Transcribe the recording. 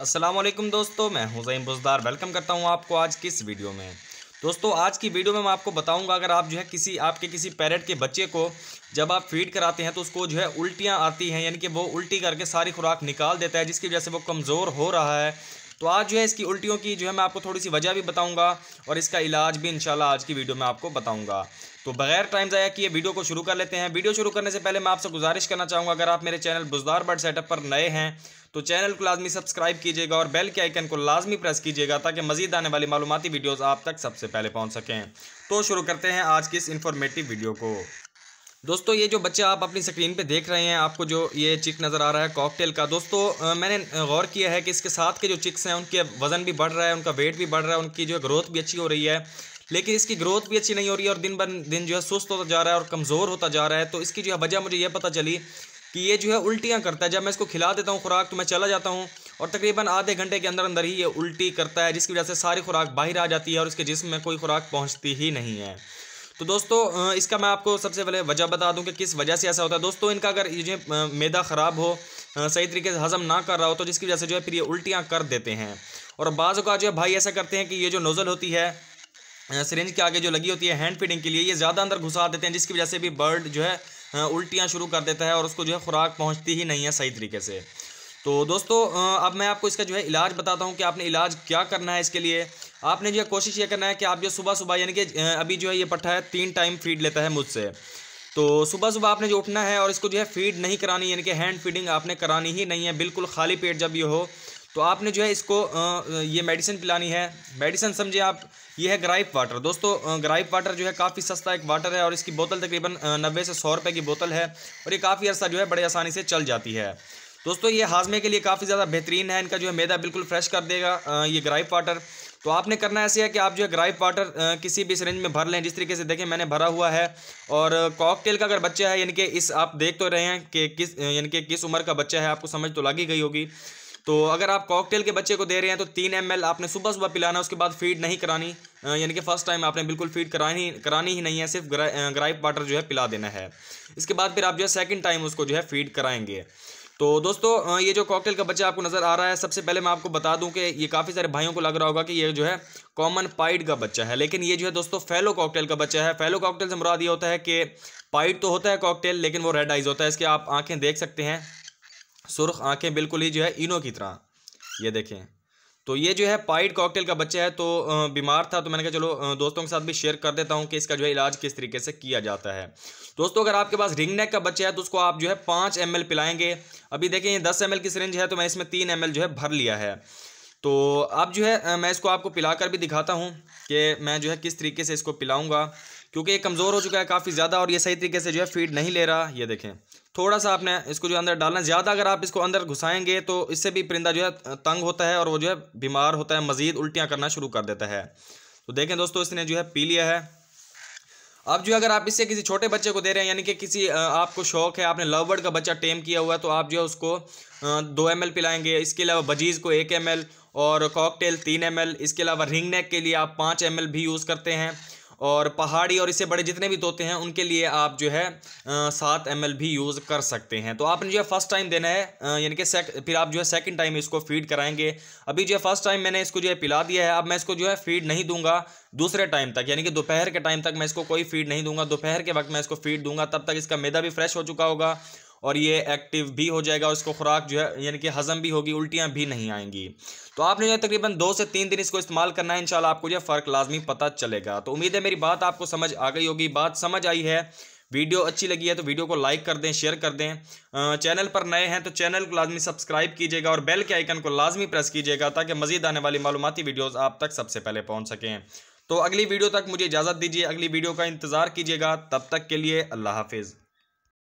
असलम दोस्तों मैं हुसैन बुजदार वेलकम करता हूँ आपको आज किस वीडियो में दोस्तों आज की वीडियो में मैं आपको बताऊंगा अगर आप जो है किसी आपके किसी पैरेट के बच्चे को जब आप फीड कराते हैं तो उसको जो है उल्टियाँ आती हैं यानी कि वो उल्टी करके सारी खुराक निकाल देता है जिसकी वजह से वो कमज़ोर हो रहा है तो आज जो है इसकी उल्टियों की जो है मैं आपको थोड़ी सी वजह भी बताऊँगा और इसका इलाज भी इंशाल्लाह आज की वीडियो में आपको बताऊँगा तो बगैर टाइम ज़ाया किए वीडियो को शुरू कर लेते हैं वीडियो शुरू करने से पहले मैं आपसे गुजारिश करना चाहूँगा अगर आप मेरे चैनल बुजदार बर्ड सेटअप पर नए हैं तो चैनल को लाजमी सब्सक्राइब कीजिएगा और बेल के आइकन को लाजमी प्रेस कीजिएगा ताकि मजीद आने वाली मालूमती वीडियोज़ आप तक सबसे पहले पहुँच सकें तो शुरू करते हैं आज की इस इन्फॉर्मेटिव वीडियो को दोस्तों ये जो बच्चे आप अपनी स्क्रीन पे देख रहे हैं आपको जो ये चिक नज़र आ रहा है कॉकटेल का दोस्तों मैंने गौर किया है कि इसके साथ के जो चिक्स हैं उनके वज़न भी बढ़ रहा है उनका वेट भी बढ़ रहा है उनकी जो ग्रोथ भी अच्छी हो रही है लेकिन इसकी ग्रोथ भी अच्छी नहीं हो रही है और दिन ब दिन जो है सुस्त होता जा रहा है और कमज़ोर होता जा रहा है तो इसकी जो है वजह मुझे ये पता चली कि ये जो है उल्टियाँ करता है जब मैं इसको खिला देता हूँ खुराक तो मैं चला जाता हूँ और तकरीबन आधे घंटे के अंदर अंदर ही ये उल्टी करता है जिसकी वजह से सारी खुराक बाहर आ जाती है और इसके जिसम में कोई खुराक पहुँचती ही नहीं है तो दोस्तों इसका मैं आपको सबसे पहले वजह बता दूं कि किस वजह से ऐसा होता है दोस्तों इनका अगर ये जो मैदा ख़राब हो सही तरीके से हज़म ना कर रहा हो तो जिसकी वजह से जो है फिर ये उल्टियाँ कर देते हैं और बाज़ का जो है भाई ऐसा करते हैं कि ये जो नोज़ल होती है सरेंज के आगे जो लगी होती है हैंड फीडिंग के लिए ये ज़्यादा अंदर घुसा देते हैं जिसकी वजह से भी बर्ड जो है उल्टियाँ शुरू कर देता है और उसको जो है खुराक पहुँचती ही नहीं है सही तरीके से तो दोस्तों अब मैं आपको इसका जो है इलाज बताता हूँ कि आपने इलाज क्या करना है इसके लिए आपने जो है कोशिश ये करना है कि आप जो सुबह सुबह यानी कि अभी जो है ये पट्टा है तीन टाइम फीड लेता है मुझसे तो सुबह सुबह आपने जो उठना है और इसको जो है फीड नहीं करानी यानी कि हैंड फीडिंग आपने करानी ही नहीं है बिल्कुल खाली पेट जब ये हो तो आपने जो है इसको ये मेडिसिन पिलानी है मेडिसिन समझे आप ये है ग्राइप वाटर दोस्तों ग्राइप वाटर जो है काफ़ी सस्ता एक वाटर है और इसकी बोतल तकरीबन नब्बे से सौ रुपये की बोतल है और ये काफ़ी अर्सा जो है बड़े आसानी से चल जाती है दोस्तों ये हाजमे के लिए काफ़ी ज़्यादा बेहतरीन है इनका जो है मैदा बिल्कुल फ्रेश कर देगा ये ग्राइप वाटर तो आपने करना ऐसे है कि आप जो है ग्राइप वाटर किसी भी सरेंज में भर लें जिस तरीके से देखें मैंने भरा हुआ है और कॉकटेल का अगर बच्चा है यानी कि इस आप देख तो रहे हैं कि किस यानी कि किस उम्र का बच्चा है आपको समझ तो लगी गई होगी तो अगर आप कॉकटेल के बच्चे को दे रहे हैं तो तीन एम आपने सुबह सुबह पिलाना उसके बाद फीड नहीं करानी यानी कि फर्स्ट टाइम आपने बिल्कुल फीड करानी करानी ही नहीं है सिर्फ ग्राइप वाटर जो है पिला देना है इसके बाद फिर आप जो है सेकेंड टाइम उसको जो है फीड कराएंगे तो दोस्तों ये जो कॉकटेल का बच्चा आपको नज़र आ रहा है सबसे पहले मैं आपको बता दूं कि ये काफ़ी सारे भाइयों को लग रहा होगा कि ये जो है कॉमन पाइड का बच्चा है लेकिन ये जो है दोस्तों फेलो कॉकटेल का बच्चा है फेलो कॉकटेल से मुराद ये होता है कि पाइड तो होता है कॉकटेल लेकिन वो रेड आइज़ होता है इसके आप आंखें देख सकते हैं सुर्ख आंखें बिल्कुल ही जो है इनो की तरह ये देखें तो ये जो है पाइड कॉकटेल का बच्चा है तो बीमार था तो मैंने कहा चलो दोस्तों के साथ भी शेयर कर देता हूँ कि इसका जो है इलाज किस तरीके से किया जाता है दोस्तों अगर आपके पास रिंग नेक का बच्चा है तो उसको आप जो है पाँच एम पिलाएंगे अभी देखें ये दस एम की सरेंज है तो मैं इसमें तीन एम जो है भर लिया है तो अब जो है मैं इसको आपको पिला कर भी दिखाता हूँ कि मैं जो है किस तरीके से इसको पिलाऊँगा क्योंकि ये कमज़ोर हो चुका है काफ़ी ज़्यादा और ये सही तरीके से जो है फीड नहीं ले रहा ये देखें थोड़ा सा आपने इसको जो अंदर डालना ज़्यादा अगर आप इसको अंदर घुसाएंगे तो इससे भी परिंदा जो है तंग होता है और वो जो है बीमार होता है मज़ीद उल्टियाँ करना शुरू कर देता है तो देखें दोस्तों इसने जो है पी लिया है अब जो अगर आप इससे किसी छोटे बच्चे को दे रहे हैं यानी कि किसी आपको शौक है आपने लवबर्ड का बच्चा टेम किया हुआ है तो आप जो है उसको दो एम पिलाएंगे इसके अलावा बजीज़ को एक एम और कॉकटेल तीन एम इसके अलावा रिंग नेक के लिए आप पाँच एम भी यूज़ करते हैं और पहाड़ी और इससे बड़े जितने भी तोते हैं उनके लिए आप जो है सात एम भी यूज़ कर सकते हैं तो आपने जो है फर्स्ट टाइम देना है यानी कि फिर आप जो है सेकेंड टाइम इसको फीड कराएंगे अभी जो है फर्स्ट टाइम मैंने इसको जो है पिला दिया है अब मैं इसको जो है फीड नहीं दूंगा दूसरे टाइम तक यानी कि दोपहर के टाइम तक मैं इसको कोई फीड नहीं दूंगा दोपहर के वक्त मैं इसको फीड दूंगा तब तक इसका मैदा भी फ्रेश हो चुका होगा और ये एक्टिव भी हो जाएगा उसको खुराक जो है यानी कि हज़म भी होगी उल्टियाँ भी नहीं आएंगी तो आपने जो है तकरीबन दो से तीन दिन इसको इस्तेमाल करना है इंशाल्लाह आपको जो है फ़र्क लाजमी पता चलेगा तो उम्मीद है मेरी बात आपको समझ आ गई होगी बात समझ आई है वीडियो अच्छी लगी है तो वीडियो को लाइक कर दें शेयर कर दें चैनल पर नए हैं तो चैनल को लाजमी सब्सक्राइब कीजिएगा और बेल के आइकन को लाजमी प्रेस कीजिएगा ताकि मजीद आने वाली मालूमती वीडियोज़ आप तक सबसे पहले पहुँच सकें तो अगली वीडियो तक मुझे इजाज़त दीजिए अगली वीडियो का इंतज़ार कीजिएगा तब तक के लिए अल्लाह हाफिज़